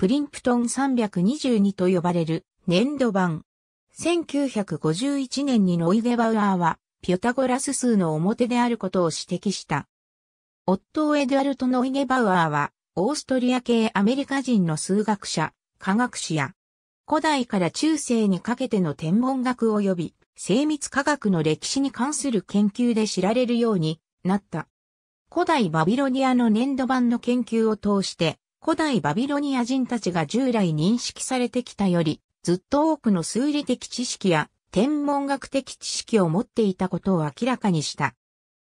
プリンプトン322と呼ばれる粘土板。1951年にノイゲバウアーは、ピュタゴラス数の表であることを指摘した。オットー・エドゥアルト・ノイゲバウアーは、オーストリア系アメリカ人の数学者、科学史や、古代から中世にかけての天文学及び、精密科学の歴史に関する研究で知られるようになった。古代バビロニアの粘土板の研究を通して、古代バビロニア人たちが従来認識されてきたより、ずっと多くの数理的知識や天文学的知識を持っていたことを明らかにした。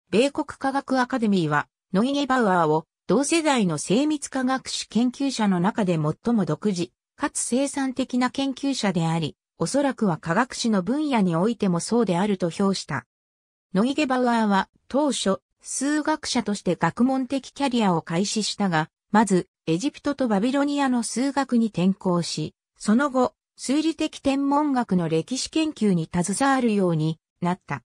米国科学アカデミーは、ノイゲバウアーを同世代の精密科学史研究者の中で最も独自、かつ生産的な研究者であり、おそらくは科学史の分野においてもそうであると評した。ノイゲバウアーは当初、数学者として学問的キャリアを開始したが、まず、エジプトとバビロニアの数学に転校し、その後、数理的天文学の歴史研究に携わるようになった。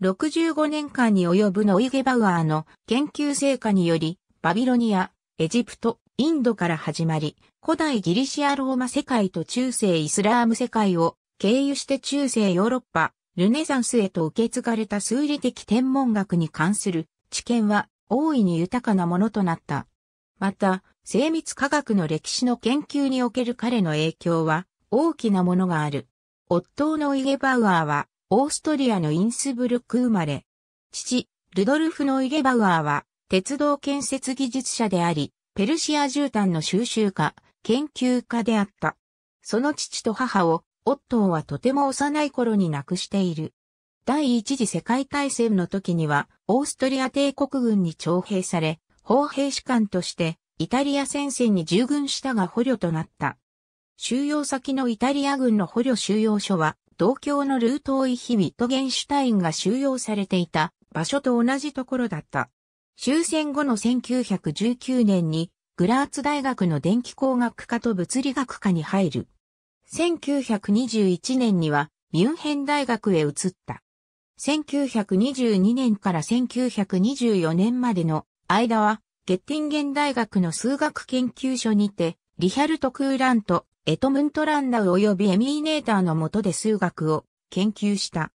65年間に及ぶノイゲバウアーの研究成果により、バビロニア、エジプト、インドから始まり、古代ギリシアローマ世界と中世イスラーム世界を経由して中世ヨーロッパ、ルネサンスへと受け継がれた数理的天文学に関する知見は大いに豊かなものとなった。また、精密科学の歴史の研究における彼の影響は大きなものがある。夫のイゲバウアーは、オーストリアのインスブルク生まれ。父、ルドルフ・のイゲバウアーは、鉄道建設技術者であり、ペルシア絨毯の収集家、研究家であった。その父と母を、オットーはとても幼い頃に亡くしている。第一次世界大戦の時には、オーストリア帝国軍に徴兵され、砲兵士官として、イタリア戦線に従軍したが捕虜となった。収容先のイタリア軍の捕虜収容所は、同郷のルートーイ・ヒビト・ゲンシュタインが収容されていた場所と同じところだった。終戦後の1919年に、グラーツ大学の電気工学科と物理学科に入る。1921年には、ミュンヘン大学へ移った。1922年から1924年までの間は、ゲッティンゲン大学の数学研究所にて、リヒャルト・クーラント、エトムント・ランダウ及びエミーネーターの下で数学を研究した。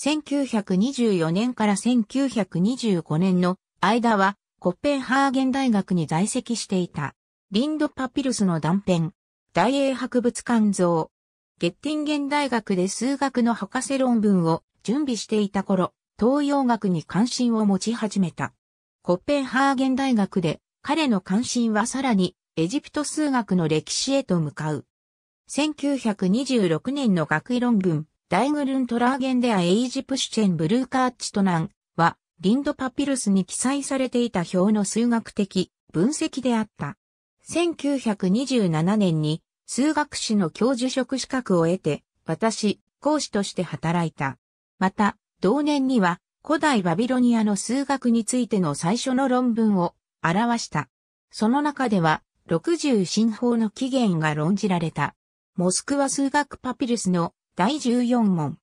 1924年から1925年の間は、コッペンハーゲン大学に在籍していた。リンド・パピルスの断片、大英博物館像。ゲッティンゲン大学で数学の博士論文を準備していた頃、東洋学に関心を持ち始めた。コッペンハーゲン大学で、彼の関心はさらにエジプト数学の歴史へと向かう。1926年の学位論文、ダイグルントラーゲンデアエイジプシュチェンブルーカーチトナンは、リンドパピルスに記載されていた表の数学的分析であった。1927年に数学史の教授職資格を得て、私、講師として働いた。また、同年には古代バビロニアの数学についての最初の論文を表した。その中では、60進法の起源が論じられた。モスクワ数学パピルスの第14問。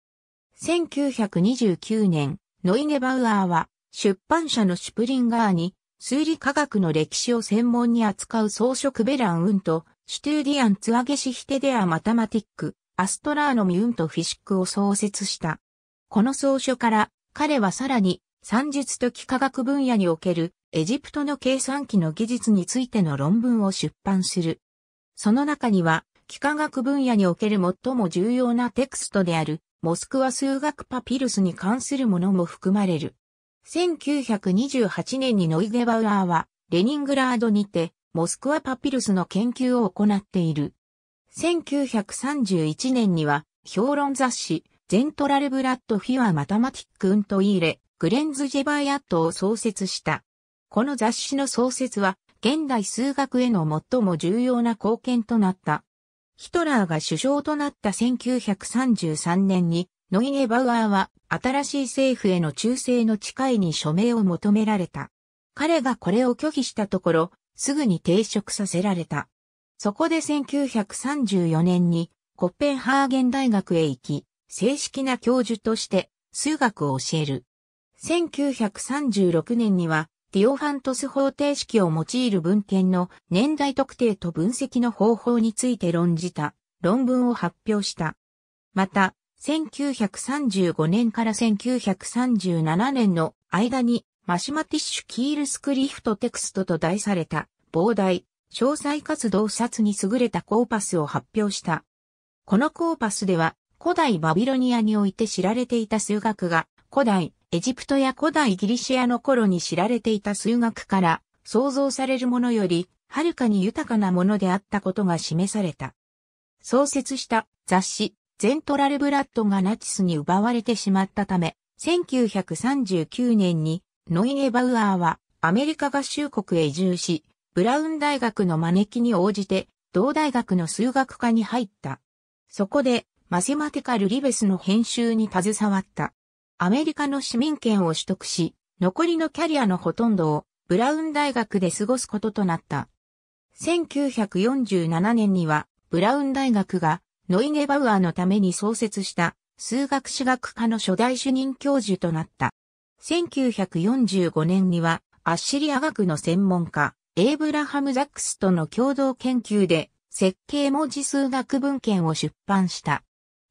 1929年、ノイネバウアーは出版社のシュプリンガーに数理科学の歴史を専門に扱う装飾ベランウンとシュトゥーディアンツアゲシヒテデアマタマティック、アストラーノミウンとフィシックを創設した。この草書から彼はさらに、算術と幾何学分野におけるエジプトの計算機の技術についての論文を出版する。その中には、幾何学分野における最も重要なテクストである、モスクワ数学パピルスに関するものも含まれる。1928年にノイゲバウアーは、レニングラードにて、モスクワパピルスの研究を行っている。1931年には、評論雑誌、ゼントラルブラッドフィアマタマティックントイーレ、グレンズ・ジェバイアットを創設した。この雑誌の創設は、現代数学への最も重要な貢献となった。ヒトラーが首相となった1933年に、ノイエ・バウアーは新しい政府への忠誠の誓いに署名を求められた。彼がこれを拒否したところ、すぐに抵触させられた。そこで1934年にコッペンハーゲン大学へ行き、正式な教授として数学を教える。1936年には、ディオファントス方程式を用いる文献の年代特定と分析の方法について論じた論文を発表した。また、1935年から1937年の間にマシマティッシュ・キールスクリフト・テクストと題された膨大、詳細活動冊察に優れたコーパスを発表した。このコーパスでは古代バビロニアにおいて知られていた数学が、古代エジプトや古代ギリシアの頃に知られていた数学から想像されるものより、はるかに豊かなものであったことが示された。創設した雑誌、ゼントラルブラッドがナチスに奪われてしまったため、1939年にノイエ・バウアーはアメリカ合衆国へ移住し、ブラウン大学の招きに応じて、同大学の数学科に入った。そこでマセマティカル・リベスの編集に携わった。アメリカの市民権を取得し、残りのキャリアのほとんどをブラウン大学で過ごすこととなった。1947年には、ブラウン大学がノイゲバウアーのために創設した数学史学科の初代主任教授となった。1945年には、アッシリア学の専門家、エイブラハム・ザックスとの共同研究で、設計文字数学文献を出版した。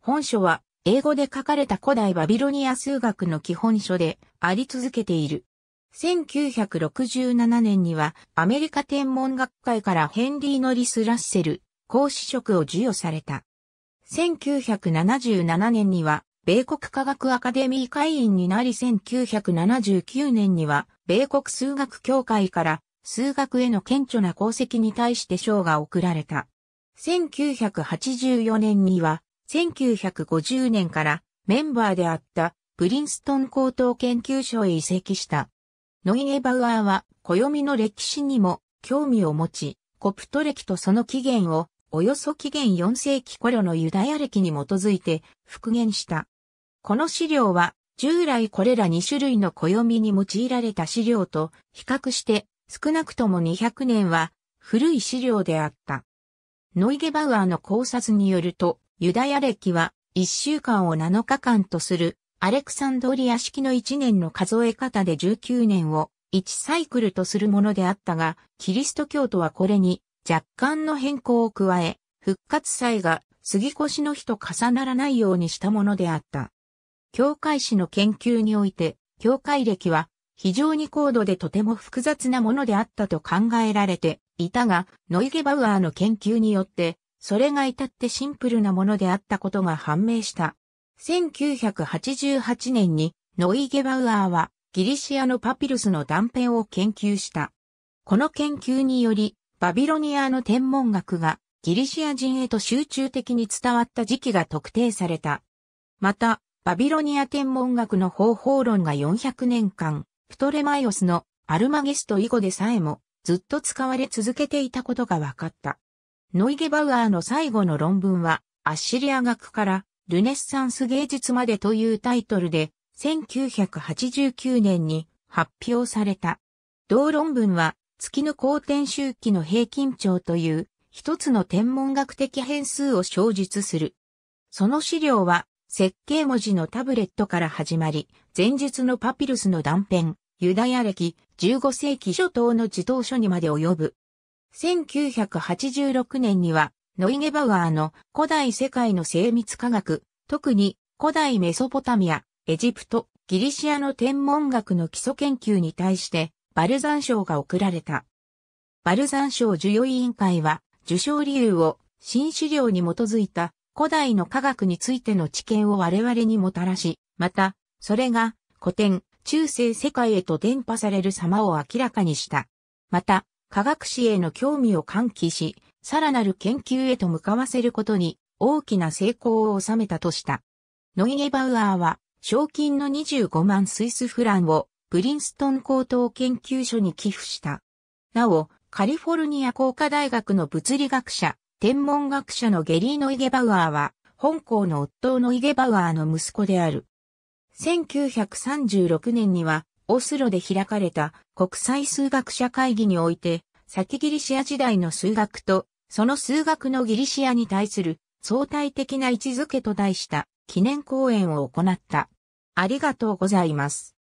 本書は英語で書かれた古代バビロニア数学の基本書であり続けている。1967年にはアメリカ天文学会からヘンリー・ノリス・ラッセル、講師職を授与された。1977年には米国科学アカデミー会員になり1979年には米国数学協会から数学への顕著な功績に対して賞が贈られた。1984年には1950年からメンバーであったプリンストン高等研究所へ移籍した。ノイゲバウアーは暦の歴史にも興味を持ち、コプト歴とその起源をおよそ紀元4世紀頃のユダヤ歴に基づいて復元した。この資料は従来これら2種類の暦に用いられた資料と比較して少なくとも200年は古い資料であった。ノイゲバウアーの考察によると、ユダヤ歴は1週間を7日間とするアレクサンドリア式の1年の数え方で19年を1サイクルとするものであったが、キリスト教徒はこれに若干の変更を加え、復活祭が杉越の日と重ならないようにしたものであった。教会史の研究において、教会歴は非常に高度でとても複雑なものであったと考えられていたが、ノイゲバウアーの研究によって、それが至ってシンプルなものであったことが判明した。1988年にノイゲバウアーはギリシアのパピルスの断片を研究した。この研究により、バビロニアの天文学がギリシア人へと集中的に伝わった時期が特定された。また、バビロニア天文学の方法論が400年間、プトレマイオスのアルマゲスト以後でさえもずっと使われ続けていたことが分かった。ノイゲバウアーの最後の論文は、アッシリア学からルネッサンス芸術までというタイトルで、1989年に発表された。同論文は、月の公転周期の平均長という、一つの天文学的変数を小述する。その資料は、設計文字のタブレットから始まり、前述のパピルスの断片、ユダヤ歴15世紀初頭の自動書にまで及ぶ。1986年には、ノイゲバワーの古代世界の精密科学、特に古代メソポタミア、エジプト、ギリシアの天文学の基礎研究に対してバルザン賞が贈られた。バルザン賞授与委員会は受賞理由を新資料に基づいた古代の科学についての知見を我々にもたらし、また、それが古典、中世世界へと伝播される様を明らかにした。また、科学史への興味を喚起し、さらなる研究へと向かわせることに大きな成功を収めたとした。ノイゲバウアーは、賞金の25万スイスフランをプリンストン高等研究所に寄付した。なお、カリフォルニア工科大学の物理学者、天文学者のゲリー・ノイゲバウアーは、本校の夫のイゲバウアーの息子である。1936年には、オスロで開かれた国際数学者会議において、先ギリシア時代の数学と、その数学のギリシアに対する相対的な位置づけと題した記念講演を行った。ありがとうございます。